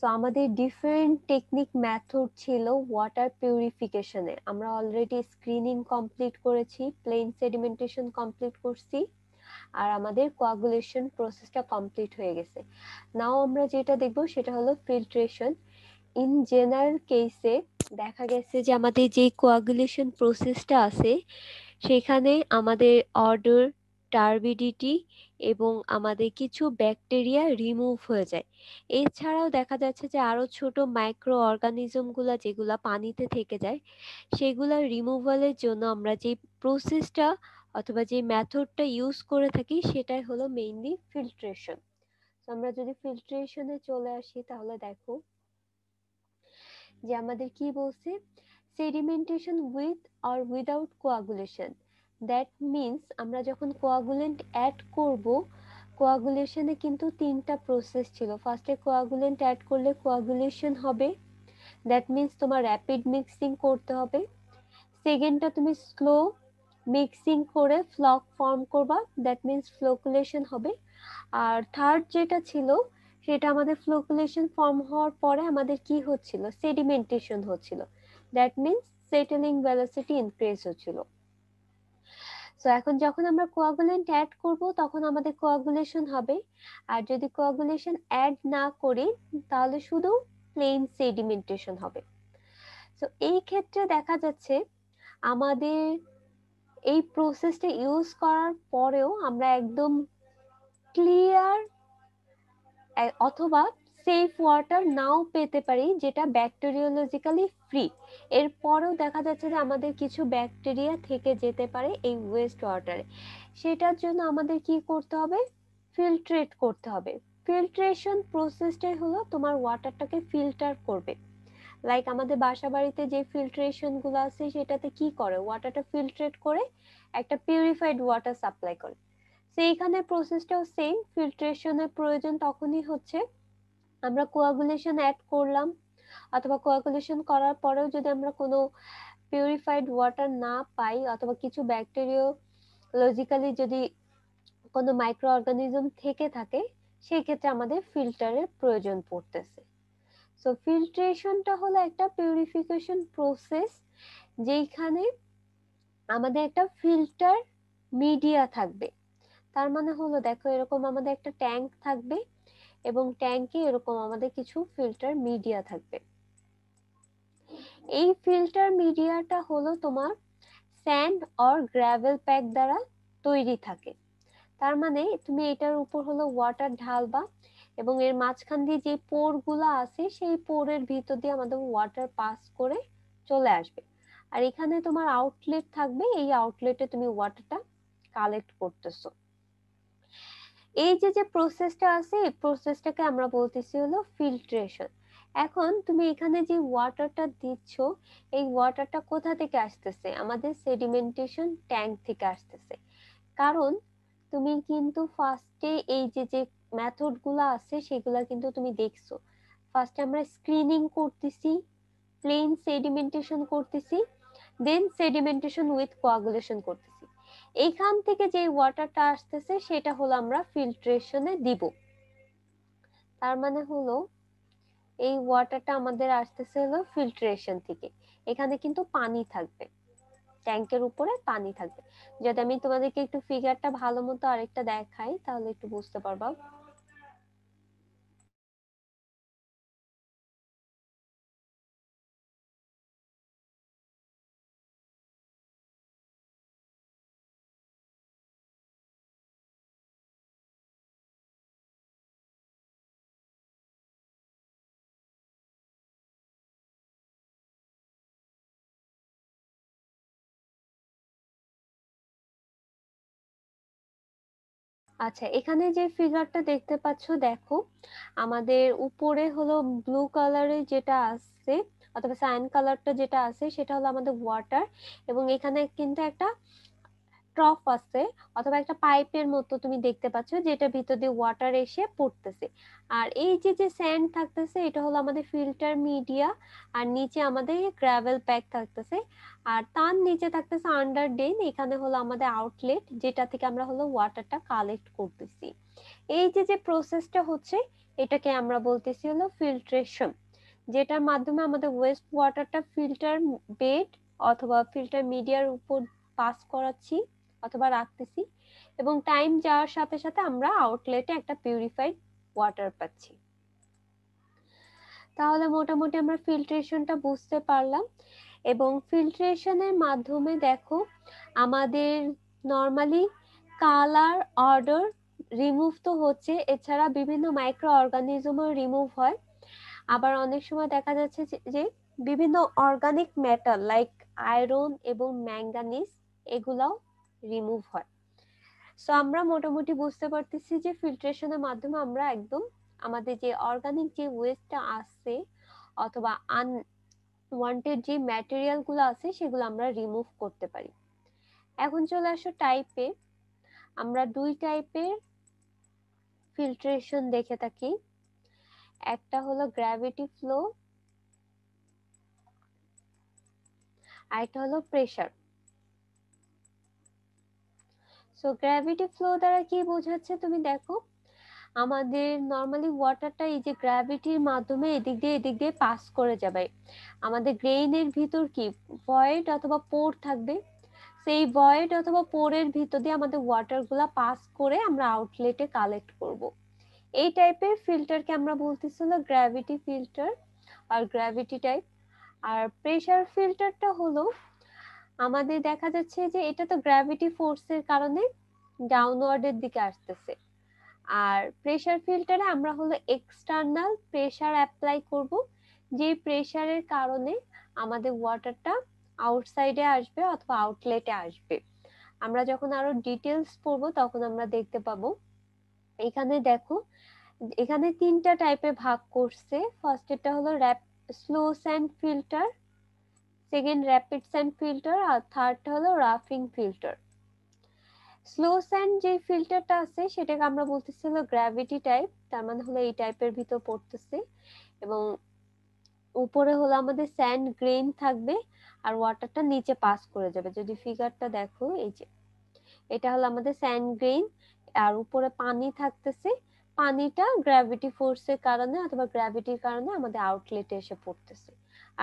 So আমাদের different technique method ছিল water পিউরিফিকেশনে আমরা অলরেডি স্ক্রিনিং কমপ্লিট করেছি প্লেন সেডিমেন্টেশন কমপ্লিট করছি আর আমাদের কোয়াগুলেশন প্রসেসটা কমপ্লিট হয়ে গেছে নাও আমরা যেটা দেখব সেটা হলো ফিল্ট্রেশন ইন জেনারেল কেসে দেখা গেছে যে আমাদের যে কোয়াগুলেশন প্রসেসটা আছে সেখানে আমাদের অর্ডার টার্বিডিটি এবং আমাদের কিছু ব্যাকটেরিয়া রিমুভ হয়ে যায় এছাড়াও দেখা যাচ্ছে যে আরও ছোট মাইক্রো অর্গানিজমগুলো যেগুলো পানিতে থেকে যায় সেগুলো রিমুভালের জন্য আমরা যে প্রসেসটা অথবা যে মেথডটা ইউজ করে থাকি সেটাই হলো মেইনলি ফিল্ট্রেশন আমরা যদি ফিল্ট্রেশনে চলে আসি তাহলে দেখো যে আমাদের কি বলছে sedimentation with or without coagulation that means আমরা যখন কোয়াগুলেন্ট অ্যাড করব কোয়াগুলেশনে কিন্তু তিনটা প্রসেস ছিল ফার্স্টে কোয়াগুলেন্ট অ্যাড করলে কোয়াগুলেশন হবে দ্যাট মিন্স তোমার র্যাপিড মিক্সিং করতে হবে সেকেন্ডটা তুমি স্লো মিক্সিং করে ফ্লক ফর্ম করবা দ্যাট মিন্স ফ্লোকুলেশন হবে আর থার্ড যেটা ছিল সেটা আমাদের ফ্লোকুলেশন ফর্ম হওয়ার পরে আমাদের কি হচ্ছিল সেডিমেন্টেশন হচ্ছিল that means settling velocity increase হচ্ছিল সো এখন যখন আমরা কোয়াগুলেন্ট অ্যাড করব তখন আমাদের কোয়াগুলেশন হবে আর যদি কোয়াগুলেশন অ্যাড না করি তাহলে শুধু প্লেন সেডিমেন্টেশন হবে সো এই ক্ষেত্রে দেখা যাচ্ছে আমাদের এই প্রসেসটা ইউজ করার পরেও আমরা একদম ক্লিয়ার অথবা সেফ ওয়াটার নাও পেতে পারি যেটা ব্যাকটেরিওলজিক্যালি ফ্রি এরপরেও দেখা যাচ্ছে যে আমাদের কিছু ব্যাকটেরিয়া থেকে যেতে পারে এই ওয়েস্ট ওয়াটারে সেটার জন্য আমাদের কি করতে হবে ফিল্ট্রেট করতে হবে ফিল্ট্রেশন প্রসেসটাই হলো তোমার ওয়াটারটাকে ফিল্টার করবে লাইক আমাদের বাসা বাড়িতে যে ফিল্ট্রেশনগুলো আছে সেটাতে কি করে ওয়াটারটা ফিল্ট্রেট করে একটা পিউরিফাইড ওয়াটার সাপ্লাই করে সেইখানে প্রসেসটাও সেম ফিল্ট্রেশনের প্রয়োজন তখনই হচ্ছে আমরা কোয়াগুলেশন অ্যাড করলাম অথবা কোয়াগুলেশন করার পরেও যদি আমরা কোনো পিউরিফাইড ওয়াটার না পাই অথবা কিছু ব্যাকটেরিয়া যদি কোনো মাইক্রো অর্গানিজম থেকে থাকে সেই ক্ষেত্রে আমাদের ফিল্টারের প্রয়োজন পড়তেছে সো ফিল্ট্রেশনটা হলো একটা পিউরিফিকেশন প্রসেস যেইখানে আমাদের একটা ফিল্টার মিডিয়া থাকবে তার মানে হলো দেখো এরকম আমাদের একটা ট্যাঙ্ক থাকবে এবং ট্যাঙ্কে এরকম আমাদের কিছু ফিল্টার মিডিয়া থাকবে এই ফিল্টার মিডিয়াটা হলো তোমার স্যান্ড অর গ্র্যাভেল প্যাক দ্বারা তৈরি থাকে তার মানে তুমি এটার উপর হলো ওয়াটার ঢালবা এবং এর মাঝখান দিয়ে যে পোরগুলো আছে সেই পোরের ভিতর দিয়ে আমাদের ওয়াটার পাস করে চলে আসবে আর এখানে তোমার আউটলেট থাকবে এই আউটলেটে তুমি ওয়াটারটা কালেক্ট করতেছো এই যে যে প্রসেসটা আছে এই প্রসেসটাকে আমরা বলতেছি হলো ফিল্ট্রেশন এখন তুমি এখানে যে ওয়াটারটা দিচ্ছ এই ওয়াটারটা কোথা থেকে আসতেছে আমাদের সেডিমেন্টেশন ট্যাঙ্ক থেকে আসতেছে কারণ তুমি কিন্তু ফার্স্টে এই যে যে মেথডগুলো আছে সেগুলো কিন্তু তুমি দেখছো ফার্স্টে আমরা স্ক্রিনিং করতেছি প্লেন সেডিমেন্টেশন করতেছি দেন সেডিমেন্টেশন উইথ কোয়াগুলেশন করতেছি এইখান থেকে যে ওয়াটারটা আসতেছে সেটা হলো আমরা ফিল্ট্রেশনে দিব তার মানে হলো এই ওয়াটারটা আমাদের আসতেছে হলো ফিল্ট্রেশন থেকে এখানে কিন্তু পানি থাকবে ট্যাঙ্কের উপরে পানি থাকবে যদি আমি তোমাদেরকে একটু ফিগারটা ভালো মতো আরেকটা দেখাই তাহলে একটু বুঝতে পারবা আচ্ছা এখানে যে ফিগারটা দেখতে পাচ্ছ দেখো আমাদের উপরে হলো ব্লু কালারের যেটা আছে অথবা সায়ান কালারটা যেটা আছে সেটা হলো আমাদের ওয়াটার এবং এখানে কিন্তু একটা ট্রফ আছে অথবা একটা পাইপের মতো তুমি দেখতে পাচ্ছ যেটা ভিতর দিয়ে ওয়াটার এসে পড়তেছে আর এই যে যে স্যান্ড থাকতেছে এটা হলো আমাদের ফিল্টার মিডিয়া আর নিচে আমাদের গ্রাভেল প্যাক থাকতেছে আর তার নিচে থাকতেছে আন্ডার ডেন এখানে হলো আমাদের আউটলেট যেটা থেকে আমরা হলো ওয়াটারটা কালেক্ট করতেছি এই যে যে প্রসেসটা হচ্ছে এটাকে আমরা বলতেছি হলো ফিল্ট্রেশন যেটার মাধ্যমে আমাদের ওয়েস্ট ওয়াটারটা ফিল্টার বেড অথবা ফিল্টার মিডিয়ার উপর পাস করাচ্ছি অথবা রাখতেছি এবং টাইম যাওয়ার সাথে সাথে আমরা আউটলেটে একটা পিউরিফাইড ওয়াটার পাচ্ছি তাহলে মোটামুটি আমরা ফিল্ট্রেশনটা বুঝতে পারলাম এবং ফিল্ট্রেশনের মাধ্যমে দেখো আমাদের নর্মালি কালার অর্ডার রিমুভ তো হচ্ছে এছাড়া বিভিন্ন মাইক্রো অর্গানিজমও রিমুভ হয় আবার অনেক সময় দেখা যাচ্ছে যে বিভিন্ন অর্গানিক ম্যাটার লাইক আয়রন এবং ম্যাঙ্গানিজ এগুলাও রিমুভ হয় সো আমরা মোটামুটি বুঝতে পারতেছি যে ফিল্ট্রেশনের মাধ্যমে আমরা একদম আমাদের যে অর্গানিক যে ওয়েস্টটা আসছে অথবা আন ওয়ান্টেড যে ম্যাটেরিয়ালগুলো আছে সেগুলো আমরা রিমুভ করতে পারি এখন চলে আসো টাইপে আমরা দুই টাইপের ফিল্ট্রেশন দেখে থাকি একটা হলো গ্র্যাভিটি ফ্লো একটা হলো প্রেশার সো গ্র্যাভিটি ফ্লো দ্বারা কি বোঝাচ্ছে তুমি দেখো আমাদের নর্মালি ওয়াটারটা এই যে গ্র্যাভিটির মাধ্যমে এদিক দিয়ে এদিক দিয়ে পাস করে যাবে আমাদের গ্রেইনের ভিতর কি ভয়েড অথবা পোর থাকবে সেই ভয়েড অথবা পোরের ভিতর দিয়ে আমাদের ওয়াটারগুলা পাস করে আমরা আউটলেটে কালেক্ট করব। এই টাইপের ফিল্টারকে আমরা বলতেছিল গ্র্যাভিটি ফিল্টার আর গ্র্যাভিটি টাইপ আর প্রেশার ফিল্টারটা হলো আমাদের দেখা যাচ্ছে যে এটা তো গ্র্যাভিটি ফোর্সের কারণে ডাউনওয়ার্ডের দিকে আসতেছে আর প্রেসার ফিল্টারে আমরা হলো এক্সটার্নাল প্রেসার অ্যাপ্লাই করব যে প্রেসারের কারণে আমাদের ওয়াটারটা আউটসাইডে আসবে অথবা আউটলেটে আসবে আমরা যখন আরো ডিটেলস পড়ব তখন আমরা দেখতে পাবো এখানে দেখো এখানে তিনটা টাইপে ভাগ করছে ফার্স্ট এটা হলো rap slow sand filter second rapid sand filter আর থার্ড হলো রাফিং ফিল্টার স্লো স্যান্ড যে ফিল্টারটা আছে সেটাকে আমরা বলতেছি হলো গ্র্যাভিটি টাইপ তার মানে হলো এই টাইপের ভিতর পড়তেছে এবং উপরে হলো আমাদের স্যান্ড গ্রেন থাকবে আর ওয়াটারটা নিচে পাস করে যাবে যদি ফিগারটা দেখো এই যে এটা হলো আমাদের স্যান্ড গ্রেন আর উপরে পানি থাকতেছে পানিটা গ্র্যাভিটি ফোর্সের কারণে অথবা গ্র্যাভিটির কারণে আমাদের আউটলেটে এসে পড়তেছে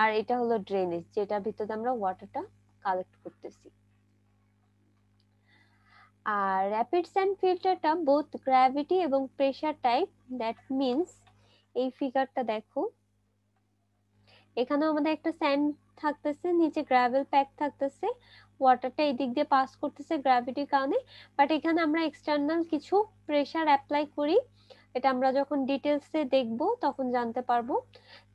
আর এটা হলো ড্রেনেজ যেটা ভিতরে আমরা ওয়াটারটা কালেক্ট করতেছি আর র্যাপিড স্যান্ড ফিল্টারটা বোথ গ্র্যাভিটি এবং প্রেসার টাইপ দ্যাট মিনস এই ফিগারটা দেখো এখানেও আমাদের একটা স্যান্ড থাকতেছে নিচে গ্রাভেল প্যাক থাকতেছে ওয়াটারটা এই দিক দিয়ে পাস করতেছে গ্র্যাভিটির কারণে বাট এখানে আমরা এক্সটার্নাল কিছু প্রেসার অ্যাপ্লাই করি এটা আমরা যখন ডিটেলসে দেখব তখন জানতে পারবো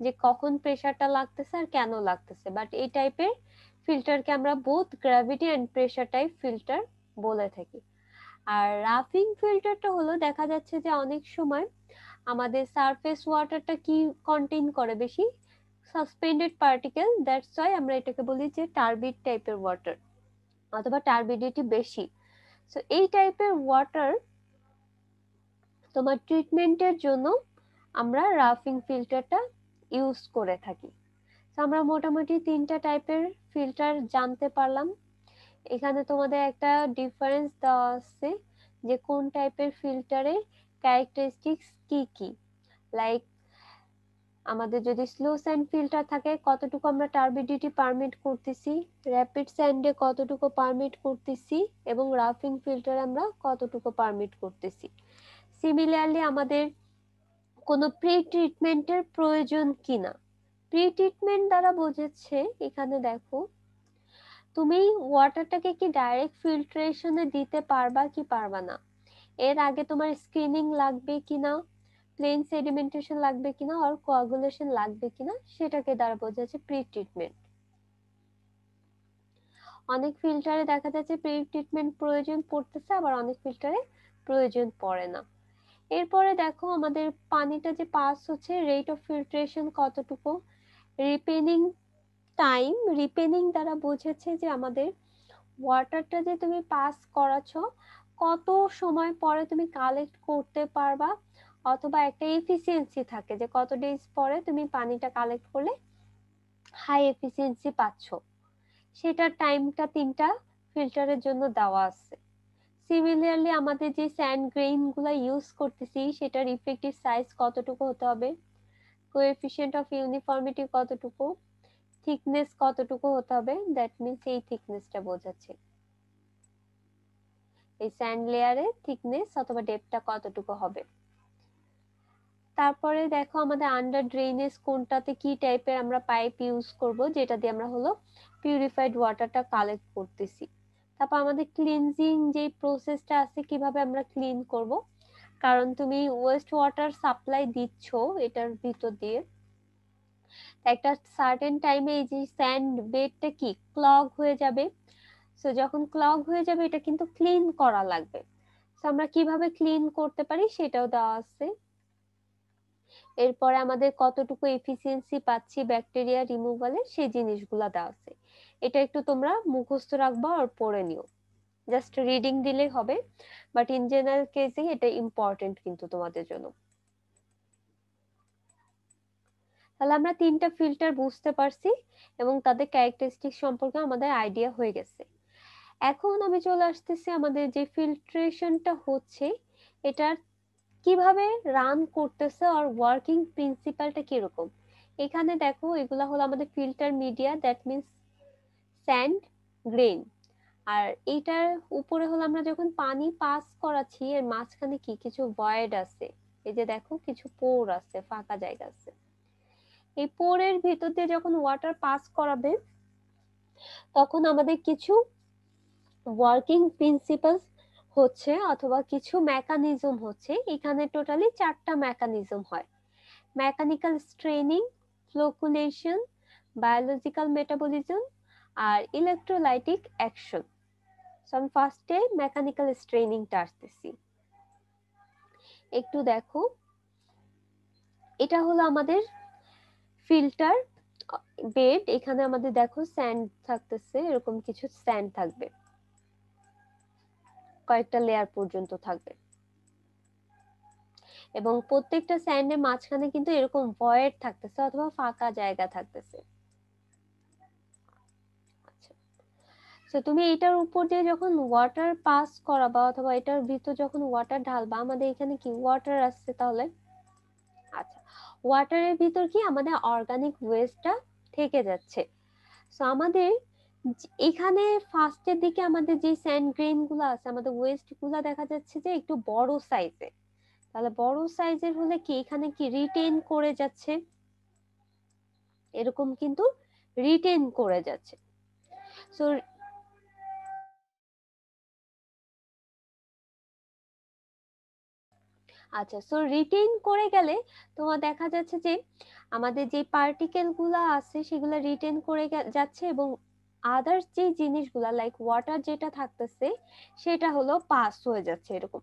যে কখন প্রেশারটা লাগতেছে আর কেন লাগতেছে বাট এই টাইপের ফিল্টারকে আমরা both gravity and pressure type filter বলে থাকি আর রাফিং ফিল্টারটা হলো দেখা যাচ্ছে যে অনেক সময় আমাদের সারফেস ওয়াটারটা কি কন্টেইন করে বেশি সাসপেন্ডেড পার্টিকেল দ্যাটস ওয়াই আমরা এটাকে বলি যে টার্বিড টাইপের ওয়াটার অথবা টার্বিডিটি বেশি সো এই টাইপের ওয়াটার তোমার ট্রিটমেন্টের জন্য আমরা রাফিং ফিল্টারটা ইউজ করে থাকি আমরা মোটামুটি তিনটা টাইপের ফিল্টার জানতে পারলাম এখানে তোমাদের একটা ডিফারেন্স দেওয়া আছে যে কোন টাইপের ফিল্টারের ক্যারেক্টারিস্টিক্স কি কি লাইক আমাদের যদি স্লো স্যান্ড ফিল্টার থাকে কতটুকু আমরা টার্বিডিটি পারমিট করতেছি র্যাপিড স্যান্ডে কতটুকু পারমিট করতেছি এবং রাফিং ফিল্টারে আমরা কতটুকু পারমিট করতেছি সিমিলারলি আমাদের কোনো প্রি ট্রিটমেন্টের প্রয়োজন কিনা প্রি ট্রিটমেন্ট দ্বারা বোঝাচ্ছে এখানে দেখো তুমি ওয়াটারটাকে কি ডাইরেক্ট ফিল্ট্রেশনে দিতে পারবা কি পারবা না এর আগে তোমার স্ক্রিনিং লাগবে কিনা প্লেন সেডিমেন্টেশন লাগবে কিনা আর কোয়াগুলেশন লাগবে কিনা সেটাকে দ্বারা বোঝাচ্ছে প্রি ট্রিটমেন্ট অনেক ফিল্টারে দেখা যাচ্ছে প্রি ট্রিটমেন্ট প্রয়োজন পড়তেছে আবার অনেক ফিল্টারে প্রয়োজন পড়ে না এরপরে দেখো আমাদের পানিটা যে পাস হচ্ছে রেট অফ ফিল্ট্রেশন কতটুকু রিপেনিং টাইম রিপেনিং দ্বারা বোঝাচ্ছে যে আমাদের ওয়াটারটা যে তুমি পাস করাচ্ছ কত সময় পরে তুমি কালেক্ট করতে পারবা অথবা একটা এফিসিয়েন্সি থাকে যে কত ডেজ পরে তুমি পানিটা কালেক্ট করলে হাই এফিসিয়েন্সি পাচ্ছ সেটার টাইমটা তিনটা ফিল্টারের জন্য দেওয়া আছে সিমিলারলি আমাদের যে স্যান্ড গ্রেইন গুলা ইউজ করতেছি সেটার ইফেক্টিভ সাইজ কতটুকু হতে হবে কোএফিসিয়েন্ট অফ ইউনিফর্মিটি কতটুকু থিকনেস কতটুকু হতে হবে দ্যাট মিনস এই থিকনেসটা বোঝাচ্ছে এই স্যান্ড লেয়ারে থিকনেস অথবা ডেপটা কতটুকু হবে তারপরে দেখো আমাদের আন্ডার ড্রেনেজ কোনটাতে কি টাইপের আমরা পাইপ ইউজ করব যেটা দিয়ে আমরা হলো পিউরিফাইড ওয়াটারটা কালেক্ট করতেছি তারপর আমাদের ক্লিনজিং যে প্রসেসটা আছে কিভাবে আমরা ক্লিন করব কারণ তুমি ওয়েস্ট ওয়াটার সাপ্লাই দিচ্ছ এটার ভিতর দিয়ে একটা সার্টেন টাইমে এই যে স্যান্ড বেডটা কি ক্লগ হয়ে যাবে সো যখন ক্লগ হয়ে যাবে এটা কিন্তু ক্লিন করা লাগবে সো আমরা কিভাবে ক্লিন করতে পারি সেটাও দেওয়া আছে এরপরে আমাদের কতটুকু এফিসিয়েন্সি পাচ্ছি ব্যাকটেরিয়া রিমুভালে সেই জিনিসগুলো দেওয়া আছে এটা একটু তোমরা মুখস্থ রাখবা আর পড়ে নিও জাস্ট রিডিং দিলে হবে বাট ইন জেনারেল কেসে এটা ইম্পর্টেন্ট কিন্তু তোমাদের জন্য তাহলে আমরা তিনটা ফিল্টার বুঝতে পারছি এবং তাদের ক্যারেক্টারিস্টিক সম্পর্কে আমাদের আইডিয়া হয়ে গেছে এখন আমি চলে আসতেছি আমাদের যে ফিল্ট্রেশনটা হচ্ছে এটা কিভাবে রান করতেছে আর ওয়ার্কিং প্রিন্সিপালটা কিরকম এখানে দেখো এগুলা হলো আমাদের filter media that means sand grain আর এটার উপরে হলো আমরা যখন পানি পাস করাচ্ছি এর মাঝখানে কি কিছু ভয়েড আছে এই যে দেখো কিছু পোর আছে ফাঁকা জায়গা আছে এই পোরের ভিতর দিয়ে যখন ওয়াটার পাস করাবে তখন আমাদের কিছু ওয়ার্কিং প্রিন্সিপালস হচ্ছে অথবা কিছু মেকানিজম হচ্ছে এখানে টোটালি চারটা মেকানিজম হয় mechanical straining flocculation biological metabolism আর ইলেকট্রোলাইটিক অ্যাকশন সো আমি ফার্স্টে মেকানিক্যাল স্ট্রেনিংটা আসতেছি একটু দেখো এটা হলো আমাদের ফিল্টার বেড এখানে আমাদের দেখো স্যান্ড থাকতেছে এরকম কিছু স্যান্ড থাকবে কয়েকটা লেয়ার পর্যন্ত থাকবে এবং প্রত্যেকটা স্যান্ডের মাঝখানে কিন্তু এরকম ভয়েড থাকতেছে অথবা ফাঁকা জায়গা থাকতেছে তো তুমি এটার উপর দিয়ে যখন ওয়াটার পাস করাবা অথবা এটার ভিতর যখন ওয়াটার ঢালবা আমাদের এখানে কি ওয়াটার আসছে তাহলে আচ্ছা ওয়াটারের ভিতর কি আমাদের অর্গানিক ওয়েস্টটা থেকে যাচ্ছে সো আমাদের এখানে ফার্স্টের দিকে আমাদের যে স্যান্ড গ্রেন গুলো আছে আমাদের ওয়েস্ট গুলা দেখা যাচ্ছে যে একটু বড় সাইজের তাহলে বড় সাইজের হলে কি এখানে কি রিটেন করে যাচ্ছে এরকম কিন্তু রিটেন করে যাচ্ছে সো আচ্ছা সো রিটেইন করে গেলে তোমার দেখা যাচ্ছে যে আমাদের যে পার্টিকেল গুলা আছে সেগুলো রিটেইন করে যাচ্ছে এবং আদার্স যে জিনিসগুলা লাইক ওয়াটার যেটা থাকতেছে সেটা হলো পাস হয়ে যাচ্ছে এরকম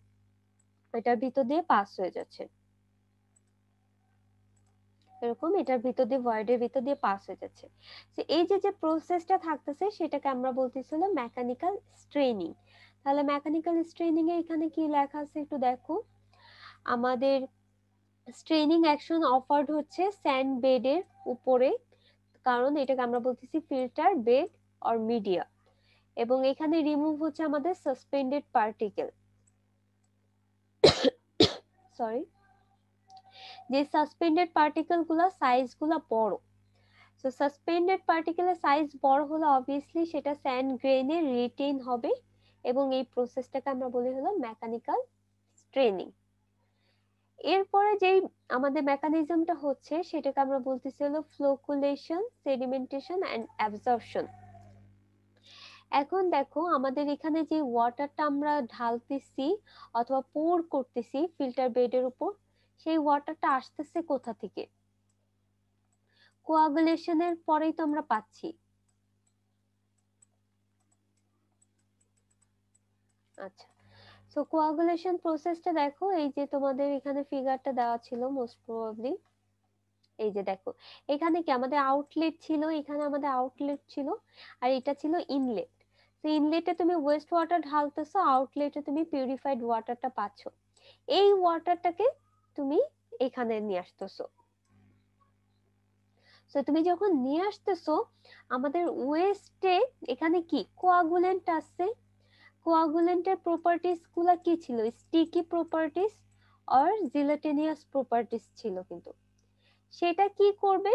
এটার ভিতর দিয়ে পাস হয়ে যাচ্ছে এরকম এটার ভিতর দিয়ে ওয়ার্ডের ভিতর দিয়ে পাস হয়ে যাচ্ছে তো এই যে যে প্রসেসটা থাকতেছে সেটাকে আমরা বলতেছিলাম মেকানিক্যাল স্ট্রেনিং তাহলে মেকানিক্যাল স্ট্রেনিং এ এখানে কি লেখা আছে একটু দেখো আমাদের স্ট্রেনিং অ্যাকশন অফার্ড হচ্ছে স্যান্ড বেডের উপরে কারণ এটাকে আমরা বলতেছি ফিল্টার বেড অর মিডিয়া এবং এখানে রিমুভ হচ্ছে আমাদের সাসপেন্ডেড পার্টিকেল সরি যে সাসপেন্ডেড পার্টিকেলগুলো সাইজগুলো বড় সো সাসপেন্ডেড পার্টিকেলের সাইজ বড় হলে অবভিয়াসলি সেটা স্যান্ড গ্রেনে রিটেইন হবে এবং এই প্রসেসটাকে আমরা বলি হলো মেকানিক্যাল স্ট্রেনিং এরপরে যে আমাদের মেকানিজমটা হচ্ছে সেটাকে আমরা বলতেছি হলো ফ্লোকুলেশন সেডিমেন্টেশন অ্যান্ড অ্যাবজর্পশন এখন দেখো আমাদের এখানে যে ওয়াটারটা আমরা ঢালতেছি অথবা পোর করতেছি ফিল্টার বেডের উপর সেই ওয়াটারটা আসতেছে কোথা থেকে কোয়াগুলেশনের পরেই তো আমরা পাচ্ছি আচ্ছা সো কোয়াগুলেশন প্রসেসটা দেখো এই যে তোমাদের এখানে ফিগারটা দেওয়া ছিল মোস্ট প্রবাবলি এই যে দেখো এখানে কি আমাদের আউটলেট ছিল এখানে আমাদের আউটলেট ছিল আর এটা ছিল ইনলেট তো ইনলেটে তুমি ওয়েস্ট ওয়াটার ঢালতেছো আউটলেটে তুমি পিউরিফাইড ওয়াটারটা পাচ্ছ এই ওয়াটারটাকে তুমি এখানে নিয়ে আসতেছো তো তুমি যখন নিয়ে আসতেছো আমাদের ওয়েস্টে এখানে কি কোয়াগুলেন্ট আছে কোয়াগুলেন্টের প্রপার্টিস গুলো কি ছিল স্টিকি প্রপার্টিস আর জিলাটিনিয়াস প্রপার্টিস ছিল কিন্তু সেটা কি করবে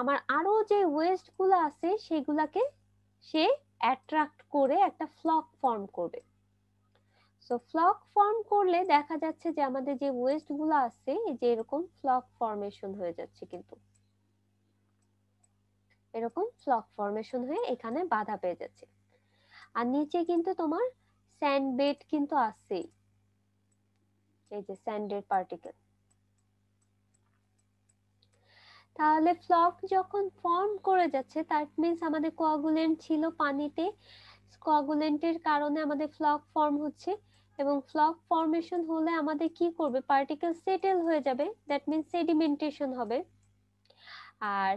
আমার আরো যে ওয়েস্ট গুলো আছে সেগুলাকে সে অ্যাট্রাক্ট করে একটা ফ্লক ফর্ম করবে সো ফ্লক ফর্ম করলে দেখা যাচ্ছে যে আমাদের যে ওয়েস্ট গুলো আছে যে এরকম ফ্লক ফর্মেশন হয়ে যাচ্ছে কিন্তু এরকম ফ্লক ফর্মেশন হয়ে এখানে বাধা পেয়ে যাচ্ছে আর নিচে কিন্তু তোমার স্যান্ড বেড কিন্তু আছেই এই যে স্যান্ডের পার্টিকেল তাহলে ফ্লক যখন ফর্ম করে যাচ্ছে তার মিনস আমাদের কোয়াগুলেন্ট ছিল পানিতে কোয়াগুলেন্টের কারণে আমাদের ফ্লক ফর্ম হচ্ছে এবং ফ্লক ফর্মেশন হলে আমাদের কি করবে পার্টিকেল সেটেল হয়ে যাবে দ্যাট মিনস সেডিমেন্টেশন হবে আর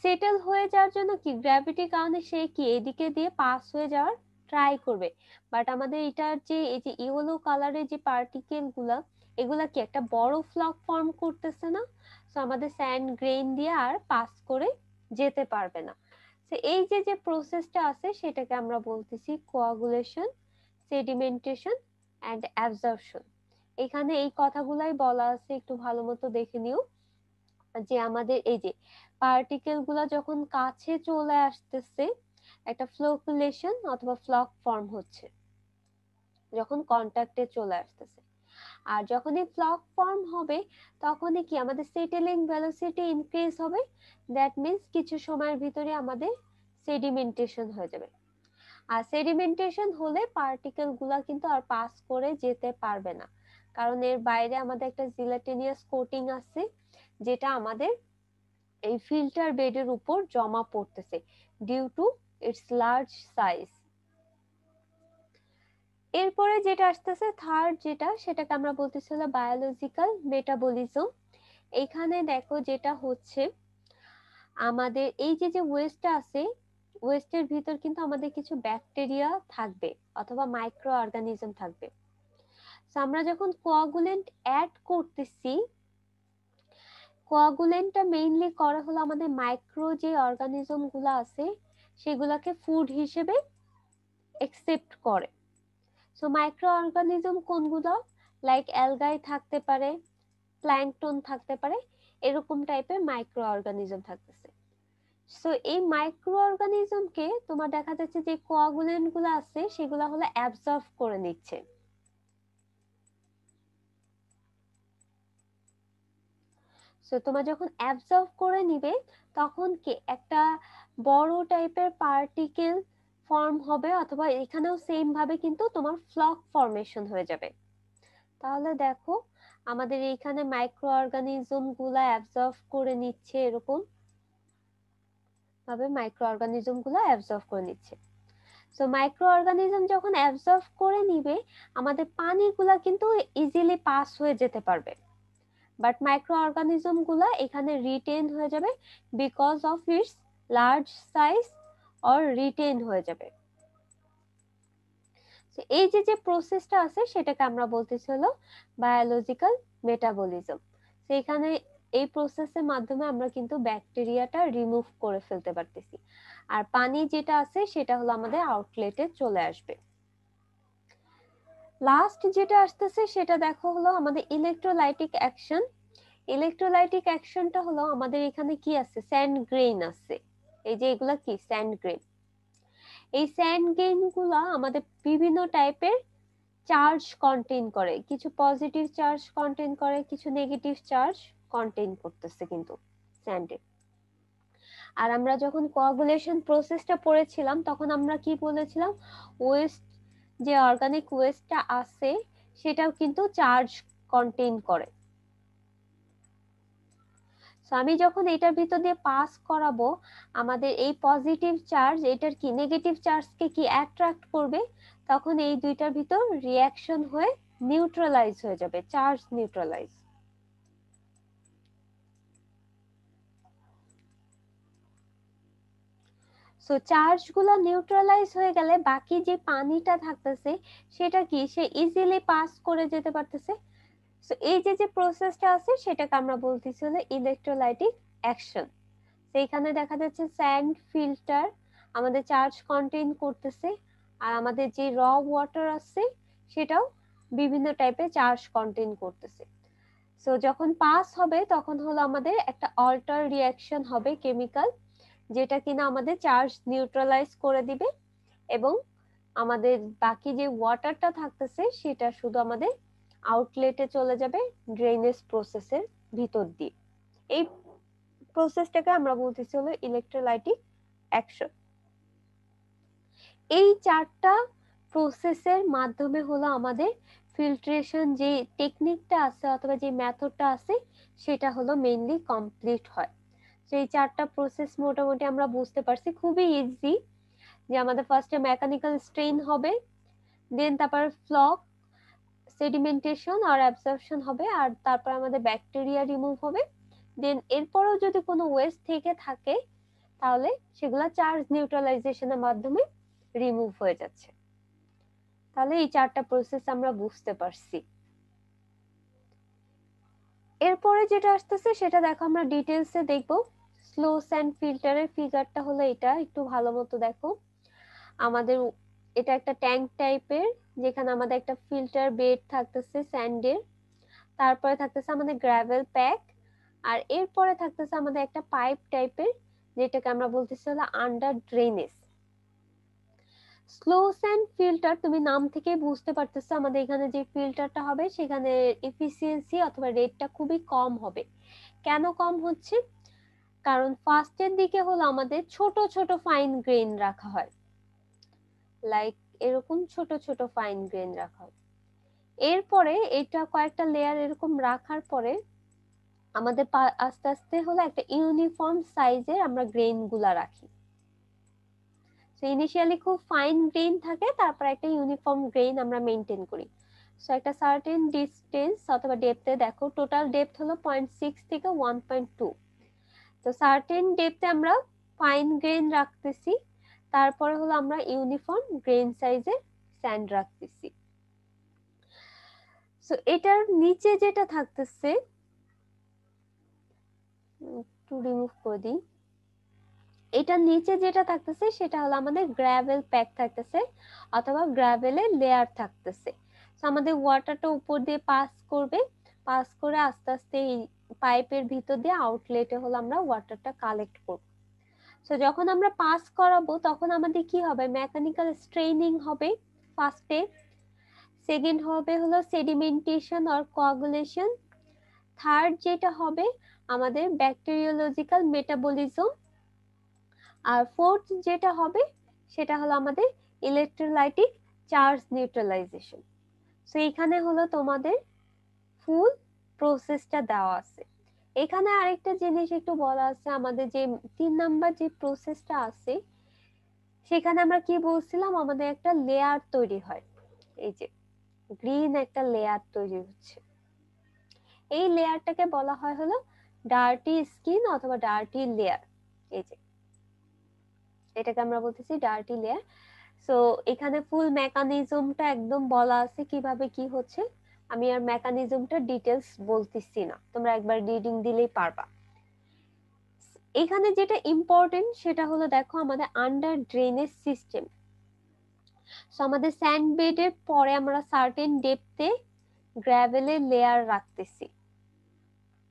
সেটেল হয়ে যাওয়ার জন্য কি গ্র্যাভিটির কারণে সে কি এদিকে দিয়ে পাস হয়ে যাওয়ার ট্রাই করবে বাট আমাদের এটার যে এই যে ইয়েলো কালারের যে পার্টিকেল গুলা এগুলা কি একটা বড় ফ্লক ফর্ম করতেছে না তো আমাদের স্যান্ড গ্রেন দিয়ে আর পাস করে যেতে পারবে না তো এই যে যে প্রসেসটা আছে সেটাকে আমরা বলতেছি কোয়াগুলেশন সেডিমেন্টেশন অ্যান্ড অ্যাবজর্পশন এখানে এই কথাগুলাই বলা আছে একটু ভালো মতো দেখে নিও যে আমাদের এই যে পার্টিকেল গুলা যখন কাছে চলে আসতেছে একটা ফ্লোকুলেশন অথবা ফ্লক ফর্ম হচ্ছে যখন কন্ট্যাক্টে চলে আসতেছে আর যখনই ফ্লক ফর্ম হবে তখনই কি আমাদের সেটেলিং ভেলোসিটি ইনক্রিজ হবে দ্যাট মিন্স কিছু সময়ের ভিতরে আমাদের সেডিমেন্টেশন হয়ে যাবে আর সেডিমেন্টেশন হলে পার্টিকেল গুলা কিন্তু আর পাস করে যেতে পারবে না কারণ এর বাইরে আমাদের একটা জিলাটিনিয়াস কোটিং আছে যেটা আমাদের এই ফিল্টার বেডের উপর জমা পড়তেছে due to its large size এরপরে যেটা আসতেছে থার্ড যেটা সেটাকে আমরা বলতেছিলাম বায়োলজিক্যাল মেটাবলিজম এখানে দেখো যেটা হচ্ছে আমাদের এই যে যে ওয়েস্টটা আছে ওয়েস্টের ভিতর কিন্তু আমাদের কিছু ব্যাকটেরিয়া থাকবে অথবা মাইক্রো অর্গানিজম থাকবে আমরা যখন কোয়াগুলেন্ট অ্যাড করতেছি কোয়াগুলেন্টটা মেইনলি করা হলো আমাদের মাইক্রো যে অর্গানিজম গুলো আছে সেগুলোকে ফুড হিসেবে একসেপ্ট করে সো মাইক্রো অর্গানিজম কোনগুলো লাইক অ্যালগাই থাকতে পারে প্ল্যাঙ্কটন থাকতে পারে এরকম টাইপের মাইক্রো অর্গানিজম থাকতেছে সো এই মাইক্রো অর্গানিজমকে তোমার দেখা যাচ্ছে যে কোয়াগুলেনগুলো আছে সেগুলো হলো অ্যাবজর্ভ করে নিচ্ছে সো তোমার যখন অ্যাবজর্ভ করে নিবে তখন কি একটা বড় টাইপের পার্টিকেল ফর্ম হবে অথবা এখানেও সেম ভাবে কিন্তু তোমার ফ্লক ফর্মেশন হয়ে যাবে তাহলে দেখো আমাদের এইখানে মাইক্রো অর্গানিজম গুলো অ্যাবজর্ব করে নিচ্ছে এরকম ভাবে মাইক্রো অর্গানিজম গুলো অ্যাবজর্ব করে নিচ্ছে সো মাইক্রো অর্গানিজম যখন অ্যাবজর্ব করে নিবে আমাদের পানিগুলা কিন্তু ইজিলি পাস হয়ে যেতে পারবে বাট মাইক্রো অর্গানিজম গুলো এখানে রিটেন হয়ে যাবে because of its large size or retain হয়ে যাবে এই যে যে প্রসেসটা আছে সেটাকে আমরা বলতেছি হলো বায়োলজিক্যাল মেটাবলিজম এখানে এই প্রসেসের মাধ্যমে আমরা কিন্তু ব্যাকটেরিয়াটা রিমুভ করে ফেলতে পারতেছি আর পানি যেটা আছে সেটা হলো আমাদের আউটলেটে চলে আসবে লাস্ট যেটা আসতেছে সেটা দেখো হলো আমাদের ইলেকট্রোলাইটিক অ্যাকশন ইলেকট্রোলাইটিক অ্যাকশনটা হলো আমাদের এখানে কি আছে স্যান্ড গ্রেইন আছে এই যে এগুলা কি স্যান্ড গ্রেন এই স্যান্ড গ্রেন গুলা আমাদের বিভিন্ন টাইপের চার্জ কন্টেন করে কিছু পজিটিভ চার্জ কন্টেন করে কিছু নেগেটিভ চার্জ কন্টেন করতেছে কিন্তু স্যান্ড আর আমরা যখন কোয়াগুলেশন প্রসেসটা পড়েছিলাম তখন আমরা কি বলেছিলাম ওয়েস্ট যে অর্গানিক ওয়েস্টটা আছে সেটাও কিন্তু চার্জ কন্টেন করে সো আমি যখন এটার ভিতর দিয়ে পাস করাবো আমাদের এই পজিটিভ চার্জ এটার কি নেগেটিভ চার্জকে কি অ্যাট্রাক্ট করবে তখন এই দুইটার ভিতর রিয়াকশন হয়ে নিউট্রালাইজ হয়ে যাবে চার্জ নিউট্রালাইজ সো চার্জগুলো নিউট্রালাইজ হয়ে গেলে বাকি যে পানিটা থাকতেছে সেটা কি সে ইজিলি পাস করে যেতে পারতেছে সো এই যে যে প্রসেসটা আছে সেটাকে আমরা বলতেছি হলো ইলেকট্রোলাইটিক অ্যাকশন সেইখানে দেখা যাচ্ছে স্যান্ড ফিল্টার আমাদের চার্জ কন্টেইন করতেছে আর আমাদের যে র ওয়াটার আছে সেটাও বিভিন্ন টাইপের চার্জ কন্টেইন করতেছে সো যখন পাস হবে তখন হলো আমাদের একটা অল্টার রিয়াকশন হবে কেমিক্যাল যেটা কিনা আমাদের চার্জ নিউট্রালাইজ করে দিবে এবং আমাদের বাকি যে ওয়াটারটা থাকতেছে সেটা শুধু আমাদের আউটলেটে চলে যাবে ড্রেনেজ প্রসেসের ভিতর দিয়ে এই প্রসেসটাকে আমরা বলতেছি হলো ইলেকট্রোলাইটিক অ্যাকশন এই চারটা প্রসেসের মাধ্যমে হলো আমাদের ফিল্ট্রেশন যে টেকনিকটা আছে অথবা যে মেথডটা আছে সেটা হলো মেইনলি কমপ্লিট হয় তো এই চারটা প্রসেস মোটামুটি আমরা বুঝতে পারছি খুবই ইজি যে আমাদের ফার্স্টে মেকানিক্যাল স্ট্রেন হবে দেন তারপর ফ্লক সেডিমেন্টেশন আর অ্যাবজর্পশন হবে আর তারপর আমাদের ব্যাকটেরিয়া রিমুভ হবে দেন এরপরেও যদি কোনো ওয়েস্ট থেকে থাকে তাহলে সেগুলো চার্জ নিউট্রালাইজেশনের মাধ্যমে রিমুভ হয়ে যাচ্ছে তাহলে এই চারটা প্রসেস আমরা বুঝতে পারছি এরপরে যেটা আসতেছে সেটা দেখো আমরা ডিটেলসে দেখব স্লো স্যান্ড ফিল্টারের ফিগারটা হলো এটা একটু ভালো মতো দেখো আমাদের এটা একটা ট্যাঙ্ক টাইপের যেখানে আমাদের একটা ফিল্টার বেড থাকতেছে স্যান্ডের তারপরে থাকতেছে আমাদের গ্রাভেল প্যাক আর এরপরে থাকতেছে আমাদের একটা পাইপ টাইপের যেটাকে আমরা বলতেছি হলো under drainage slow sand filter তুমি নাম থেকে বুঝতে পারতেছো আমাদের এখানে যে ফিল্টারটা হবে সেখানে এফিসিয়েন্সি অথবা রেটটা খুবই কম হবে কেন কম হচ্ছে কারণ ফার্স্টের দিকে হলো আমাদের ছোট ছোট ফাইন গ্রেন রাখা হয় লাইক এরকম ছোট ছোট ফাইন গ্রেন রাখা এরপরে এটা কয়েকটা লেয়ার এরকম রাখার পরে আমাদের আস্তে আস্তে হলো একটা ইউনিফর্ম সাইজের আমরা গ্রেন গুলা রাখি ইনিশিয়ালি খুব ফাইন গ্রেন থাকে তারপর একটা ইউনিফর্ম গ্রেন আমরা মেনটেন করি সো একটা সার্টেন ডিস্টেন্স অথবা ডেপথে দেখো টোটাল ডেপথ হলো পয়েন্ট সিক্স থেকে ওয়ান পয়েন্ট টু তো সার্টেন ডেপথে আমরা ফাইন গ্রেন রাখতেছি তারপরে হলো আমরা ইউনিফর্ম গ্রেন সাইজের স্যান্ড রাখতেছি সো এটার নিচে যেটা থাকতেছে একটু রিমুভ করে দিই এটার নিচে যেটা থাকতেছে সেটা হলো আমাদের গ্র্যাভেল প্যাক থাকতেছে অথবা গ্র্যাভেলের লেয়ার থাকতেছে সো আমাদের ওয়াটারটা উপর দিয়ে পাস করবে পাস করে আস্তে আস্তে এই পাইপের ভিতর দিয়ে আউটলেটে হলো আমরা ওয়াটারটা কালেক্ট করব সো যখন আমরা পাস করাবো তখন আমাদের কি হবে মেকানিক্যাল স্ট্রেনিং হবে ফার্স্টে সেকেন্ড হবে হলো সেডিমেন্টেশন অর কোয়াগুলেশন থার্ড যেটা হবে আমাদের ব্যাকটেরিওলজিক্যাল মেটাবলিজম আর ফোর্থ যেটা হবে সেটা হলো আমাদের ইলেকট্রোলাইটিক চার্জ নিউট্রালাইজেশন সো এখানে হলো তোমাদের ফুল প্রসেসটা দেওয়া আছে এখানে আরেকটা জিনিস একটু বলা আছে আমাদের যে তিন নাম্বার যে প্রসেসটা আছে সেখানে আমরা কি বলছিলাম আমাদের একটা লেয়ার তৈরি হয় এই যে গ্রিন একটা লেয়ার তৈরি হচ্ছে এই লেয়ারটাকে বলা হয় হলো ডার্টি স্কিন অথবা ডার্টি লেয়ার এই যে এটাকে আমরা বলতেছি ডার্টি লেয়ার সো এখানে ফুল মেকানিজমটা একদম বলা আছে কিভাবে কি হচ্ছে আমি আর মেকানিজমটা ডিটেলস বলতেছি না তোমরা একবার রিডিং দিলেই পারবা এখানে যেটা ইম্পর্টেন্ট সেটা হলো দেখো আমাদের আন্ডার ড্রেনেজ সিস্টেম সো আমাদের স্যান্ড বেডের পরে আমরা সার্টেন ডেপথে গ্র্যাভেলের লেয়ার রাখতেছি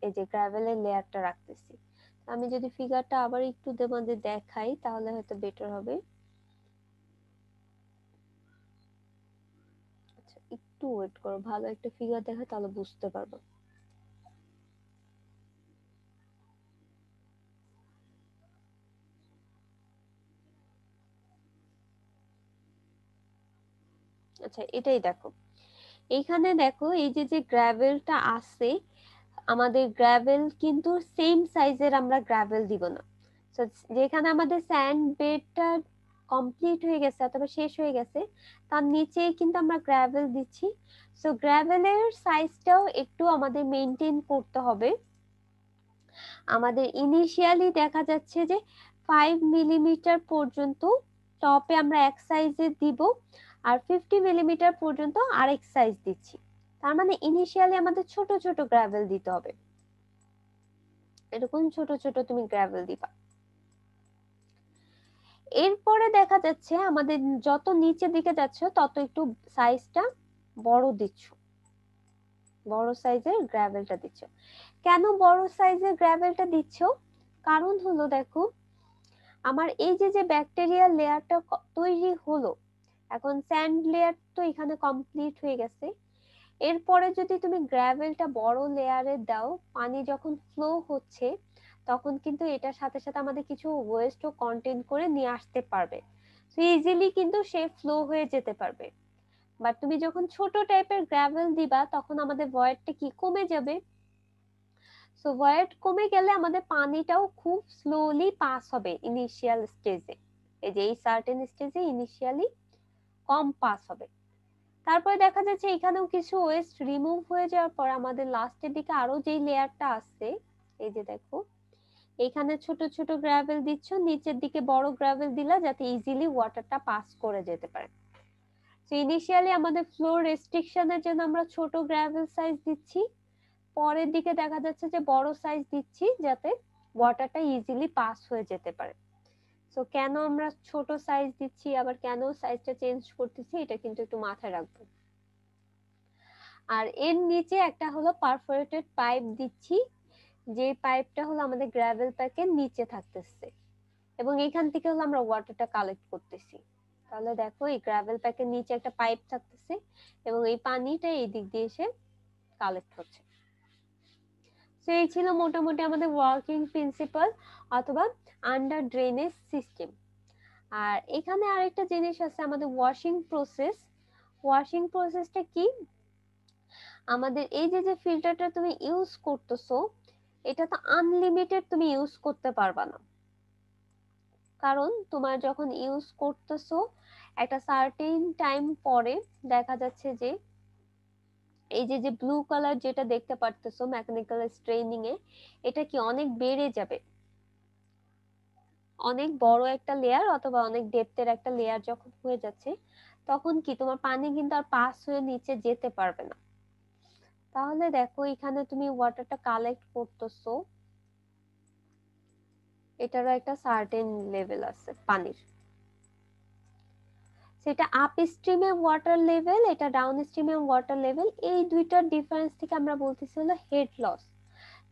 এই যে গ্র্যাভেলের লেয়ারটা রাখতেছি আমি যদি ফিগারটা আবার একটু তোমাদের দেখাই তাহলে হয়তো বেটার হবে একটু ওয়েট করো ভালো একটা ফিগার দেখা তাহলে বুঝতে পারবো আচ্ছা এটাই দেখো এইখানে দেখো এই যে যে গ্রাভেলটা আছে আমাদের গ্রাভেল কিন্তু সেম সাইজের আমরা গ্রাভেল দিব না যেখানে আমাদের স্যান্ড বেডটা কমপ্লিট হয়ে গেছে অথবা শেষ হয়ে গেছে তার নিচে কিন্তু আমরা গ্র্যাভেল দিচ্ছি সো গ্র্যাভেলের সাইজটাও একটু আমাদের মেনটেন করতে হবে আমাদের ইনিশিয়ালি দেখা যাচ্ছে যে ফাইভ মিলিমিটার পর্যন্ত টপে আমরা এক সাইজে দিব আর ফিফটি মিলিমিটার পর্যন্ত আরেক সাইজ দিচ্ছি তার মানে ইনিশিয়ালি আমাদের ছোট ছোট গ্র্যাভেল দিতে হবে এরকম ছোট ছোট তুমি গ্র্যাভেল দিবা এরপরে দেখা যাচ্ছে আমাদের যত নিচের দিকে যাচ্ছে তত একটু সাইজটা বড় দিচ্ছ বড় সাইজের গ্র্যাভেলটা দিচ্ছ কেন বড় সাইজের গ্র্যাভেলটা দিচ্ছ কারণ হলো দেখো আমার এই যে যে ব্যাকটেরিয়া লেয়ারটা তৈরি হলো এখন স্যান্ড লেয়ার তো এখানে কমপ্লিট হয়ে গেছে এরপরে যদি তুমি গ্র্যাভেলটা বড় লেয়ারে দাও পানি যখন ফ্লো হচ্ছে তখন কিন্তু এটার সাথে সাথে আমাদের কিছু ওয়েস্টও কন্টেন্ট করে নিয়ে আসতে পারবে তো ইজিলি কিন্তু সে ফ্লো হয়ে যেতে পারবে বাট তুমি যখন ছোট টাইপের গ্রাভেল দিবা তখন আমাদের ভয়েডটা কি কমে যাবে সো ভয়েড কমে গেলে আমাদের পানিটাও খুব স্লোলি পাস হবে ইনিশিয়াল স্টেজে এই যে এই সার্টেন স্টেজে ইনিশিয়ালি কম পাস হবে তারপরে দেখা যাচ্ছে এখানেও কিছু ওয়েস্ট রিমুভ হয়ে যাওয়ার পর আমাদের লাস্টের দিকে আরো যেই লেয়ারটা আছে এই যে দেখো এখানে ছোট ছোট গ্রাভেল দিচ্ছ নিচের দিকে বড় গ্রাভেল দিলা যাতে ইজিলি ওয়াটারটা পাস করে যেতে পারে তো ইনিশিয়ালি আমাদের ফ্লোর রেস্ট্রিকশনের জন্য আমরা ছোট গ্রাভেল সাইজ দিচ্ছি পরের দিকে দেখা যাচ্ছে যে বড় সাইজ দিচ্ছি যাতে ওয়াটারটা ইজিলি পাস হয়ে যেতে পারে সো কেন আমরা ছোট সাইজ দিচ্ছি আবার কেন সাইজটা চেঞ্জ করতেছি এটা কিন্তু একটু মাথায় রাখবো আর এর নিচে একটা হলো পারফোরেটেড পাইপ দিচ্ছি যে পাইপটা হলো আমাদের গ্রাভেল প্যাকের নিচে থাকতেছে এবং এখান থেকে হলো আমরা ওয়াটারটা কালেক্ট করতেছি তাহলে দেখো এই গ্রাভেল প্যাকের নিচে একটা পাইপ থাকতেছে এবং এই পানিটা এই দিক দিয়ে এসে কালেক্ট হচ্ছে তো এই ছিল মোটামুটি আমাদের ওয়ার্কিং প্রিন্সিপাল অথবা আন্ডার ড্রেনেজ সিস্টেম আর এখানে আরেকটা জিনিস আছে আমাদের ওয়াশিং প্রসেস ওয়াশিং প্রসেসটা কি আমাদের এই যে যে ফিল্টারটা তুমি ইউজ করতেছো এটা তো আনলিমিটেড তুমি ইউজ করতে পারবা না কারণ তোমার যখন ইউজ করতেছো একটা সার্টেন টাইম পরে দেখা যাচ্ছে যে এই যে যে ব্লু কালার যেটা দেখতে পারতেছো মেকানিক্যাল স্ট্রেনিং এ এটা কি অনেক বেড়ে যাবে অনেক বড় একটা লেয়ার অথবা অনেক ডেপথের একটা লেয়ার যখন হয়ে যাচ্ছে তখন কি তোমার পানি কিন্তু আর পাস হয়ে নিচে যেতে পারবে না তাহলে দেখো এখানে তুমি ওয়াটারটা কালেক্ট করতেছো এটারও একটা সার্টেন লেভেল আছে পানির সেটা আপ ওয়াটার লেভেল এটা ডাউন ওয়াটার লেভেল এই দুইটার ডিফারেন্স থেকে আমরা বলতেছি হলো হেড লস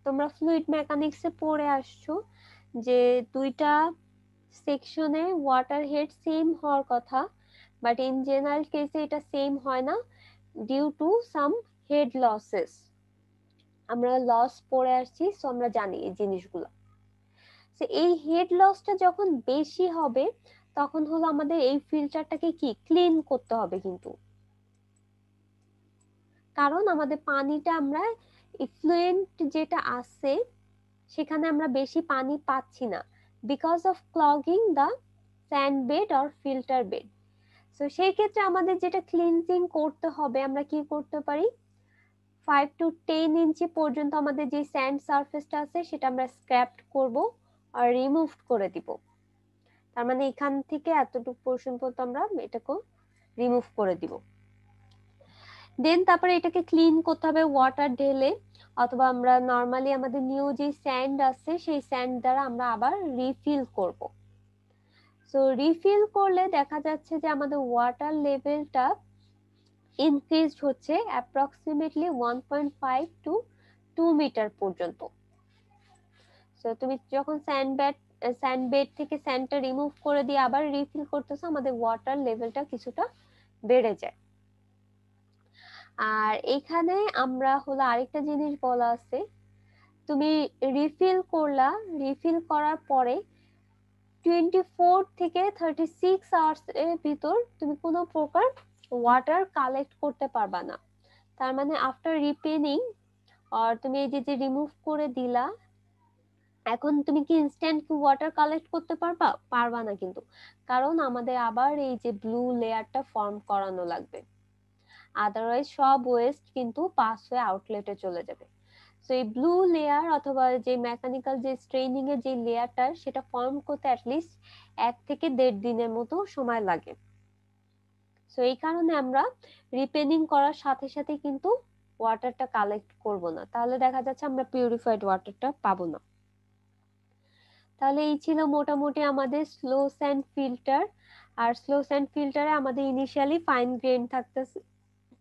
তোমরা ফ্লুইড মেকানিক্সে পড়ে আসছো যে দুইটা সেকশনে ওয়াটার হেড সেম হওয়ার কথা বাট ইন জেনারেল কেসে এটা সেম হয় না due to some head losses আমরা লস পড়ে আসছি সো আমরা জানি এই জিনিসগুলো সো এই হেড লসটা যখন বেশি হবে তখন হলো আমাদের এই ফিল্টারটাকে কি ক্লিন করতে হবে কিন্তু কারণ আমাদের পানিটা আমরা ফ্লুয়েন্ট যেটা আছে সেখানে আমরা বেশি পানি পাচ্ছি না because of clogging the sand bed or filter bed so সেই ক্ষেত্রে আমাদের যেটা ক্লিনজিং করতে হবে আমরা কি করতে পারি ফাইভ টু টেন ইঞ্চি পর্যন্ত আমাদের যে স্যান্ড সারফেসটা আছে সেটা আমরা স্ক্র্যাপ্ট করব আর রিমুভ করে দিব তার মানে এখান থেকে এতটুকু পর্যন্ত আমরা এটাকে রিমুভ করে দিব দেন তারপরে এটাকে ক্লিন করতে হবে ওয়াটার ঢেলে অথবা আমরা নর্মালি আমাদের নিউ যে স্যান্ড আছে সেই স্যান্ড দ্বারা আমরা আবার রিফিল করব সো রিফিল করলে দেখা যাচ্ছে যে আমাদের ওয়াটার লেভেলটা ইনক্রিজড হচ্ছে approximately one point five to two metre পর্যন্ত তো তুমি যখন স্যান্ড ব্যাট স্যান্ড বেড থেকে স্যান্ডটা রিমুভ করে দিয়ে আবার রিফিল করতেছো আমাদের ওয়াটার লেভেলটা কিছুটা বেড়ে যায় আর এখানে আমরা হলো আরেকটা জিনিস বলা আছে তুমি রিফিল করলা রিফিল করার পরে টোয়েন্টি ফোর থেকে থার্টি সিক্স আওয়ার্স এর ভিতর তুমি কোনো প্রকার ওয়াটার কালেক্ট করতে পারবা না তার মানে আফটার রিপেনিং আর তুমি এই যে যে রিমুভ করে দিলা এখন তুমি কি ইনস্ট্যান্ট ওয়াটার কালেক্ট করতে পারবা পারবা না কিন্তু কারণ আমাদের আবার এই যে ব্লু লেয়ারটা ফর্ম করানো লাগবে আদারওয়াইজ সব ওয়েস্ট কিন্তু পাস হয়ে আউটলেটে চলে যাবে সো এই ব্লু লেয়ার অথবা যে মেকানিক্যাল যে স্ট্রেনিং এর যে লেয়ারটা সেটা ফর্ম করতে অ্যাটলিস্ট এক থেকে দেড় দিনের মতো সময় লাগে সো এই কারণে আমরা রিপেনিং করার সাথে সাথে কিন্তু ওয়াটারটা কালেক্ট করব না তাহলে দেখা যাচ্ছে আমরা পিউরিফাইড ওয়াটারটা পাবো না তাহলে এই ছিল মোটামুটি আমাদের স্লো স্যান্ড ফিল্টার আর স্লো স্যান্ড ফিল্টারে আমাদের ইনিশিয়ালি ফাইন গ্রেন থাকতেছে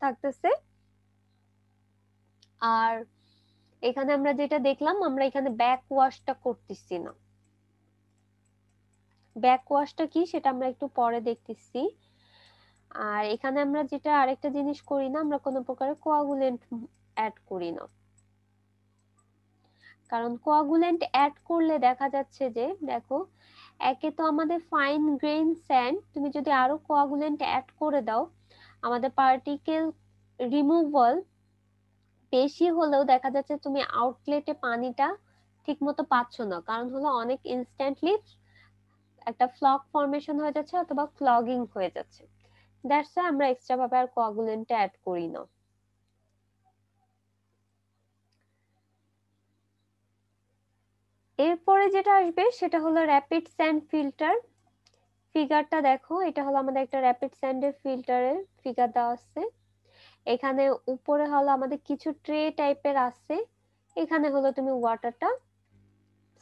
থাকতেছে আর এখানে আমরা যেটা দেখলাম আমরা এখানে ব্যাক ওয়াশটা করতেছি না ব্যাক ওয়াশটা কি সেটা আমরা একটু পরে দেখতেছি আর এখানে আমরা যেটা আরেকটা জিনিস করি না আমরা কোনো প্রকারের কোয়াগুলেন্ট অ্যাড করি না কারণ কোয়াগুলেন্ট অ্যাড করলে দেখা যাচ্ছে যে দেখো একে তো আমাদের ফাইন গ্রেইন স্যান্ড তুমি যদি আরো কোয়াগুলেন্ট অ্যাড করে দাও আমাদের পার্টিকেল রিমুভাল বেশি হলেও দেখা যাচ্ছে তুমি আউটলেটে পানিটা ঠিকমতো পাচ্ছ না কারণ হলো অনেক ইনস্ট্যান্টলি একটা ফ্লগ ফর্মেশন হয়ে যাচ্ছে অথবা ফ্লগিং হয়ে যাচ্ছে দ্যাটস আমরা এক্সট্রা ভাবে আর কোয়াগুলেন্টটা অ্যাড করি না এরপরে যেটা আসবে সেটা হলো র্যাপিড স্যান্ড ফিল্টার ফিগারটা দেখো এটা হলো আমাদের একটা র্যাপিড স্যান্ডের ফিল্টারের ফিগার দেওয়া আছে এখানে উপরে হলো আমাদের কিছু ট্রে টাইপের আছে এখানে হলো তুমি ওয়াটারটা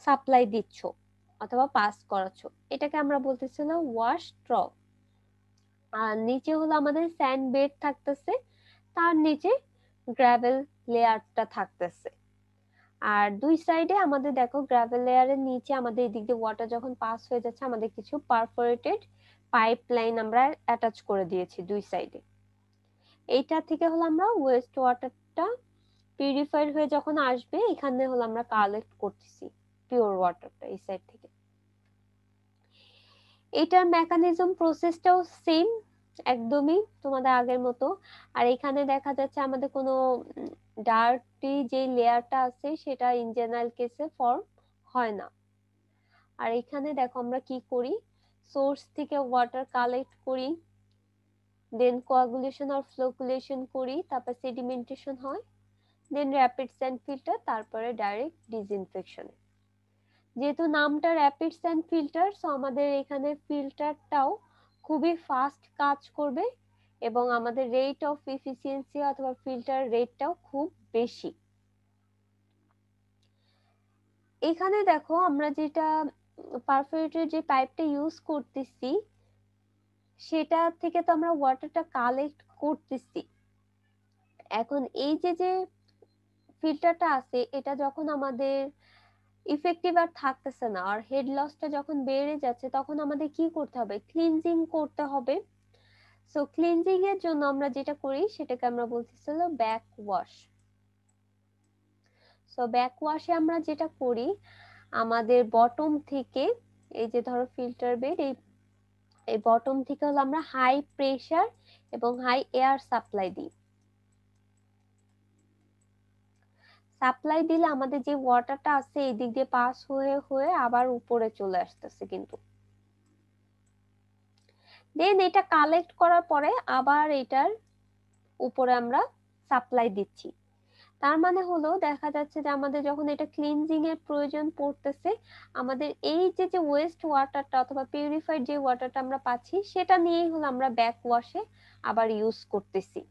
সাপ্লাই দিচ্ছ অথবা পাস করাচ্ছ এটাকে আমরা বলতেছিলাম ওয়াশ ট্রপ আর নিচে হলো আমাদের স্যান্ড বেড থাকতেছে তার নিচে গ্রাভেল লেয়ারটা থাকতেছে আর দুই সাইডে আমাদের দেখো গ্রাভেল লেয়ারের নিচে আমাদের এদিক দিয়ে ওয়াটার যখন পাস হয়ে যাচ্ছে আমাদের কিছু পারফোরেটেড পাইপ লাইন আমরা অ্যাটাচ করে দিয়েছি দুই সাইডে এইটা থেকে হলো আমরা ওয়েস্ট ওয়াটারটা পিউরিফাইড হয়ে যখন আসবে এখানে হলো আমরা কালেক্ট করতেছি পিওর ওয়াটারটা এই সাইড থেকে এটার মেকানিজম প্রসেসটাও সেম একদমই তোমাদের আগের মতো আর এখানে দেখা যাচ্ছে আমাদের কোনো ডার্টি যে লেয়ারটা আছে সেটা ইন জেনারেল কেসে ফর্ম হয় না আর এখানে দেখো আমরা কি করি সোর্স থেকে ওয়াটার কালেক্ট করি দেন কোয়াগুলেশন আর ফ্লোকুলেশন করি তারপর সেডিমেন্টেশন হয় দেন র্যাপিড স্যান্ড ফিল্টার তারপরে ডাইরেক্ট ডিসইনফেকশন যেহেতু নামটা র্যাপিড স্যান্ড ফিল্টার সো আমাদের এখানে ফিল্টারটাও খুবই ফাস্ট কাজ করবে এবং আমাদের রেট অফ এফিসিয়েন্সি অথবা ফিল্টার রেটটাও খুব বেশি এখানে দেখো আমরা যেটা পারফিউটের যে পাইপটা ইউজ করতেছি সেটা থেকে তো আমরা ওয়াটারটা কালেক্ট করতেছি এখন এই যে যে ফিল্টারটা আছে এটা যখন আমাদের ইফেক্টিভ আর থাকতেছে না আর হেড লসটা যখন বেড়ে যাচ্ছে তখন আমাদের কি করতে হবে ক্লিনজিং করতে হবে সো ক্লিনজিং এর জন্য আমরা যেটা করি সেটাকে আমরা বলতেছি হলো ব্যাক ওয়াশ সো ব্যাক ওয়াশে আমরা যেটা করি আমাদের বটম থেকে এই যে ধরো ফিল্টার বেড এই এই বটম থেকে হলো আমরা হাই প্রেসার এবং হাই এয়ার সাপ্লাই দিই সাপ্লাই দিলে আমাদের যে ওয়াটারটা আছে এই দিক দিয়ে পাস হয়ে হয়ে আবার উপরে চলে আসতেছে কিন্তু দেন এটা কালেক্ট করার পরে আবার এটার উপরে আমরা সাপ্লাই দিচ্ছি তার মানে হলো দেখা যাচ্ছে যে আমাদের যখন এটা ক্লিনজিং এর প্রয়োজন পড়তেছে আমাদের এই যে যে ওয়েস্ট ওয়াটারটা অথবা পিউরিফাইড যে ওয়াটারটা আমরা পাচ্ছি সেটা নিয়েই হলো আমরা ব্যাক ওয়াশে আবার ইউজ করতেছি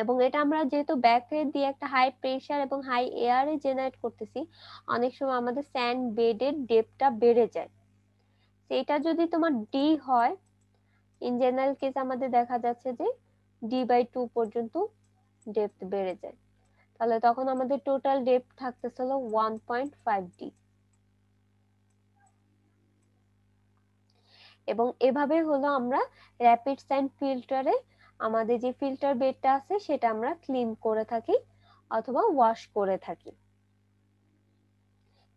এবং এটা আমরা যেহেতু ব্যাকের দিয়ে একটা হাই প্রেসার এবং হাই এয়ারে জেনারেট করতেছি অনেক সময় আমাদের স্যান্ড বেডের ডেপটা বেড়ে যায় সেটা যদি তোমার ডি হয় ইন জেনারেল কেস আমাদের দেখা যাচ্ছে যে ডি বাই টু পর্যন্ত ডেপথ বেড়ে যায় তাহলে তখন আমাদের টোটাল ডেপ থাকতেছে হলো ওয়ান পয়েন্ট ফাইভ ডি এবং এভাবে হলো আমরা র্যাপিড স্যান্ড ফিল্টারে আমাদের যে ফিল্টার বেডটা আছে সেটা আমরা ক্লিন করে থাকি অথবা ওয়াশ করে থাকি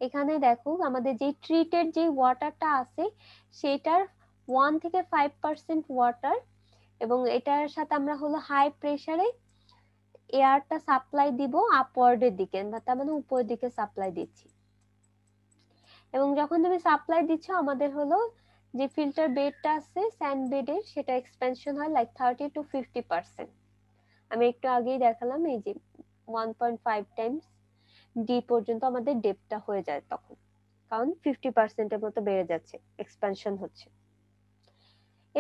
এখানে দেখো আমাদের যে ট্রিটেড যে ওয়াটারটা আছে সেটার ওয়ান থেকে ফাইভ পার্সেন্ট ওয়াটার এবং এটার সাথে আমরা হলো হাই প্রেশারে এয়ারটা সাপ্লাই দিব আপওয়ার্ডের দিকে তার মানে উপরের দিকে সাপ্লাই দিচ্ছি এবং যখন তুমি সাপ্লাই দিচ্ছ আমাদের হলো যে ফিল্টার বেডটা আছে স্যান্ড বেডের সেটা এক্সপেনশন হয় like thirty to fifty percent আমি একটু আগেই দেখালাম এই যে one point five times D পর্যন্ত আমাদের ডেপটা হয়ে যায় তখন কারণ ফিফটি পার্সেন্টের মতো বেড়ে যাচ্ছে এক্সপেনশন হচ্ছে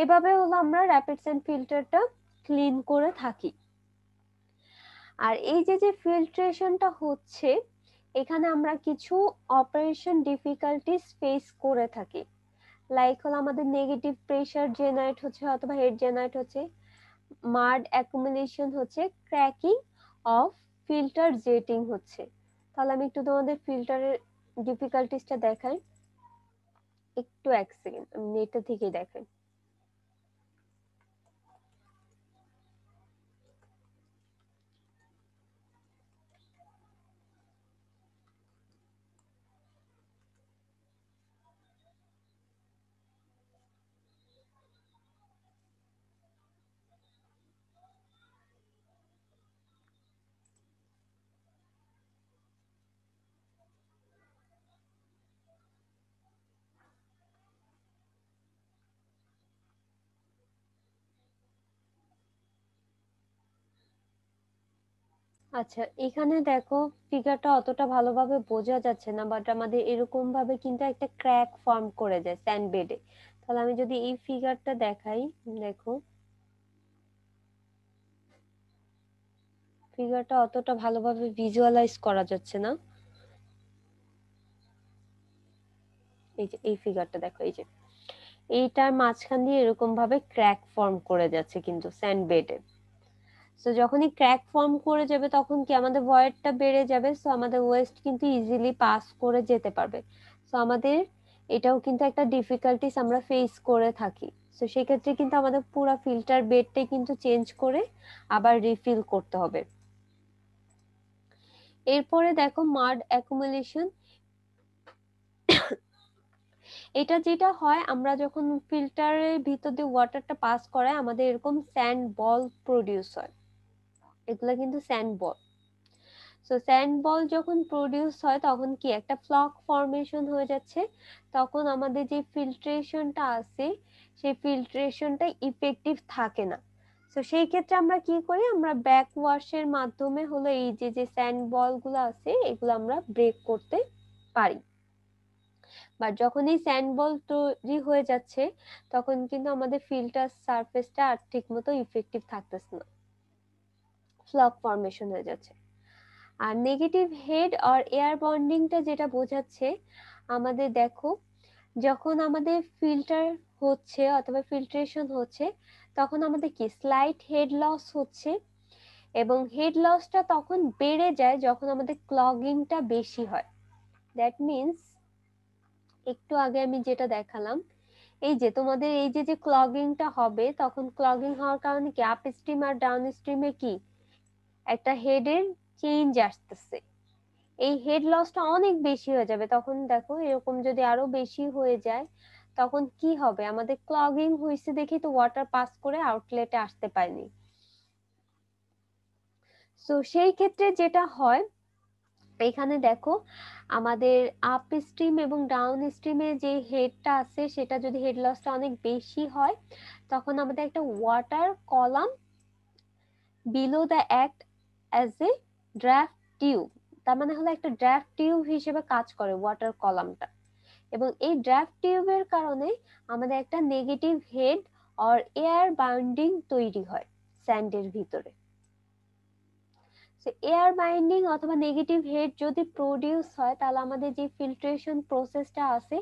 এভাবে হলো আমরা র্যাপিড স্যান্ড ফিল্টারটা ক্লিন করে থাকি আর এই যে যে ফিল্ট্রেশনটা হচ্ছে এখানে আমরা কিছু অপারেশন ডিফিকাল্টিস ফেস করে থাকি লাইক হলো আমাদের নেগেটিভ প্রেশার জেনারেট হচ্ছে অথবা হেড জেনারেট হচ্ছে মার্ড অ্যাকুমুলেশন হচ্ছে ক্র্যাকিং অফ ফিল্টার জেটিং হচ্ছে তাহলে আমি একটু তোমাদের ফিল্টারের ডিফিকাল্টিসটা দেখাই একটু এক সেকেন্ড আমি নেটটা থেকে দেখাই আচ্ছা এখানে দেখো ফিগারটা অতটা ভালোভাবে বোঝা যাচ্ছে না বাট আমাদের এরকম ভাবে কিন্তু একটা ক্র্যাক ফর্ম করে যায় স্যান্ড বেডে তাহলে আমি যদি এই ফিগারটা দেখাই দেখো ফিগারটা অতটা ভালোভাবে ভিজুয়ালাইজ করা যাচ্ছে না এই যে এই ফিগারটা দেখো এই যে এইটার মাঝখান দিয়ে এরকম ভাবে ক্র্যাক ফর্ম করে যাচ্ছে কিন্তু স্যান্ড বেডে সো যখনই ক্র্যাক ফর্ম করে যাবে তখন কি আমাদের ভয়েডটা বেড়ে যাবে সো আমাদের ওয়েস্ট কিন্তু ইজিলি পাস করে যেতে পারবে সো আমাদের এটাও কিন্তু একটা ডিফিকাল্টিস আমরা ফেস করে থাকি সো সেক্ষেত্রে কিন্তু আমাদের পুরো ফিল্টার বেডটাই কিন্তু চেঞ্জ করে আবার রিফিল করতে হবে এরপরে দেখো মার্ড অ্যাকুমুলেশন এটা যেটা হয় আমরা যখন ফিল্টারের ভিতর দিয়ে ওয়াটারটা পাস করায় আমাদের এরকম স্যান্ড বল প্রডিউস হয় এগুলো কিন্তু sand ball so sand ball যখন প্রডিউস হয় তখন কি একটা ফ্লক ফর্মেশন হয়ে যাচ্ছে তখন আমাদের যে ফিল্ট্রেশনটা আছে সেই ফিল্ট্রেশনটা ইফেক্টিভ থাকে না তো সেই ক্ষেত্রে আমরা কি করি আমরা ব্যাক ওয়াশের মাধ্যমে হলো এই যে যে স্যান্ড বলগুলো আছে এগুলো আমরা ব্রেক করতে পারি বা যখন এই স্যান্ড বল তৈরি হয়ে যাচ্ছে তখন কিন্তু আমাদের ফিল্টার সারফেসটা আর ঠিক মতো ইফেক্টিভ থাকতেছে না ফ্লক ফর্মেশন হয়ে যাচ্ছে আর নেগেটিভ হেড আর এয়ার বন্ডিংটা যেটা বোঝাচ্ছে আমাদের দেখো যখন আমাদের ফিল্টার হচ্ছে অথবা ফিল্ট্রেশন হচ্ছে তখন আমাদের কি স্লাইট হেড লস হচ্ছে এবং হেড লসটা তখন বেড়ে যায় যখন আমাদের ক্লগিংটা বেশি হয় দ্যাট মিনস একটু আগে আমি যেটা দেখালাম এই যে তোমাদের এই যে যে ক্লগিংটা হবে তখন ক্লগিং হওয়ার কারণে কি আপ স্ট্রিম আর ডাউন স্ট্রিমে কি একটা হেডের চেঞ্জ আসতেছে এই হেড লসটা অনেক বেশি হয়ে যাবে তখন দেখো এরকম যদি আরো বেশি হয়ে যায় তখন কি হবে আমাদের ক্লগিং হয়েছে দেখি তো ওয়াটার পাস করে আউটলেটে আসতে পারেনি সো সেই ক্ষেত্রে যেটা হয় এখানে দেখো আমাদের আপ স্ট্রিম এবং ডাউন স্ট্রিমে যে হেডটা আছে সেটা যদি হেড লসটা অনেক বেশি হয় তখন আমাদের একটা water column below the act as a draft tube তার মানে হলো একটা ড্রাফট টিউব হিসেবে কাজ করে ওয়াটার কলামটা এবং এই ড্রাফট টিউবের কারণে আমাদের একটা negative head or air binding তৈরি হয় স্যান্ডের ভিতরে এয়ার বাইন্ডিং অথবা নেগেটিভ হেড যদি প্রডিউস হয় তাহলে আমাদের যে ফিল্ট্রেশন প্রসেসটা আছে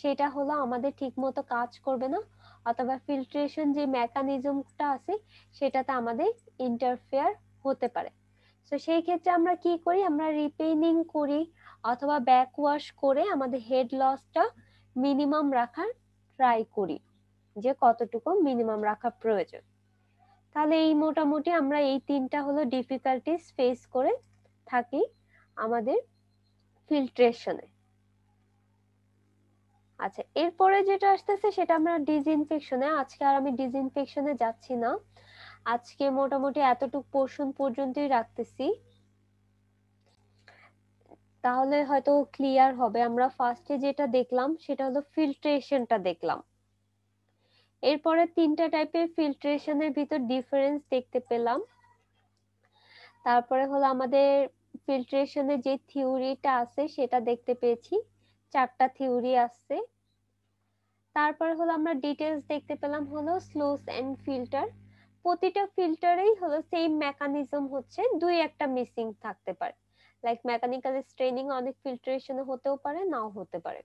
সেটা হলো আমাদের ঠিকমতো কাজ করবে না অথবা ফিল্ট্রেশন যে মেকানিজমটা আছে সেটাতে আমাদের ইন্টারফেয়ার হতে পারে তো সেই ক্ষেত্রে আমরা কি করি আমরা রিপেইনিং করি অথবা ব্যাক ওয়াশ করে আমাদের হেড লসটা মিনিমাম রাখার ট্রাই করি যে কতটুকু মিনিমাম রাখা প্রয়োজন তাহলে এই মোটামুটি আমরা এই তিনটা হলো ডিফিকাল্টিস ফেস করে থাকি আমাদের ফিল্ট্রেশনে আচ্ছা এরপরে যেটা আসতেছে সেটা আমরা ইনফেকশনে আজকে আর আমি ইনফেকশনে যাচ্ছি না আজকে মোটামুটি এতটুক পোর্শন পর্যন্তই রাখতেছি তাহলে হয়তো ক্লিয়ার হবে আমরা ফার্স্টে যেটা দেখলাম সেটা হলো ফিল্ট্রেশনটা দেখলাম এরপরে তিনটা টাইপের ফিল্ট্রেশনের ভিতর ডিফারেন্স দেখতে পেলাম তারপরে হলো আমাদের ফিল্ট্রেশনের যে থিওরিটা আছে সেটা দেখতে পেয়েছি চারটা থিওরি আছে তারপরে হলো আমরা ডিটেলস দেখতে পেলাম হলো স্লোস এন্ড ফিল্টার প্রতিটা ফিল্টারেই হলো সেম মেকানিজম হচ্ছে দুই একটা মিসিং থাকতে পারে লাইক মেকানিক্যাল স্ট্রেনিং অনেক ফিল্টারেশনে হতেও পারে নাও হতে পারে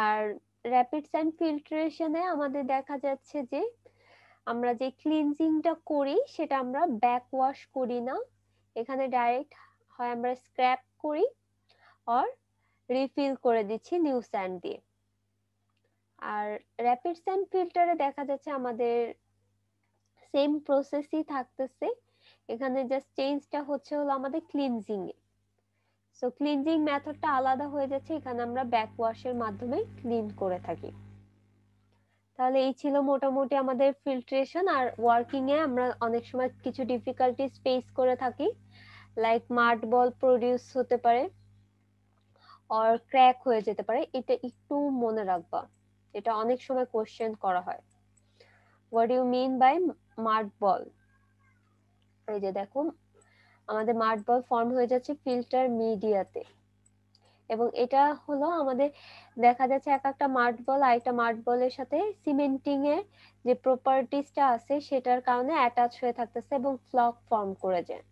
আর র্যাপিড স্যান্ড ফিল্টারেশনে আমাদের দেখা যাচ্ছে যে আমরা যে ক্লিনজিংটা করি সেটা আমরা ব্যাক ওয়াশ করি না এখানে ডাইরেক্ট হয় আমরা স্ক্র্যাপ করি আর রিফিল করে দিচ্ছি নিউ স্যান্ড দিয়ে আর র্যাপিড স্যান্ড ফিল্টারে দেখা যাচ্ছে আমাদের সেম প্রসেসই থাকতেছে এখানে জাস্ট চেঞ্জটা হচ্ছে হলো আমাদের ক্লিনজিং এ সো ক্লিনজিং মেথডটা আলাদা হয়ে যাচ্ছে এখানে আমরা ব্যাকওয়াশের মাধ্যমে ক্লিন করে থাকি তাহলে এই ছিল মোটামুটি আমাদের ফিল্ট্রেশন আর ওয়ার্কিং এ আমরা অনেক সময় কিছু ডিফিকাল্টিস ফেস করে থাকি লাইক মার্ট বল প্রডিউস হতে পারে অর ক্র্যাক হয়ে যেতে পারে এটা একটু মনে রাখবা এটা অনেক সময় কোশ্চেন করা হয় what you mean by mud ball এই যে দেখো আমাদের মার্ট বল ফর্ম হয়ে যাচ্ছে ফিল্টার মিডিয়াতে এবং এটা হলো আমাদের দেখা যাচ্ছে এক একটা মার্ট বল আর একটা মার্ট বলের সাথে সিমেন্টিং এর যে প্রপার্টিসটা আছে সেটার কারণে অ্যাটাচ হয়ে থাকতেছে এবং ফ্লক ফর্ম করে যায়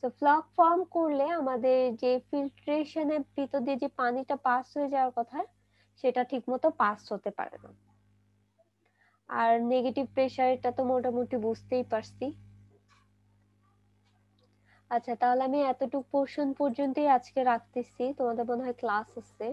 তো ফ্লক ফর্ম করলে আমাদের যে ফিল্ট্রেশনের ভিতর দিয়ে যে পানিটা পাস হয়ে যাওয়ার কথা সেটা ঠিক মতো পাস হতে পারে না আর নেগেটিভ প্রেশারটা তো মোটামুটি বুঝতেই পারছি আচ্ছা তাহলে আমি এতটুকু পোর্শন পর্যন্তই আজকে রাখতেছি তোমাদের মনে হয় ক্লাস আছে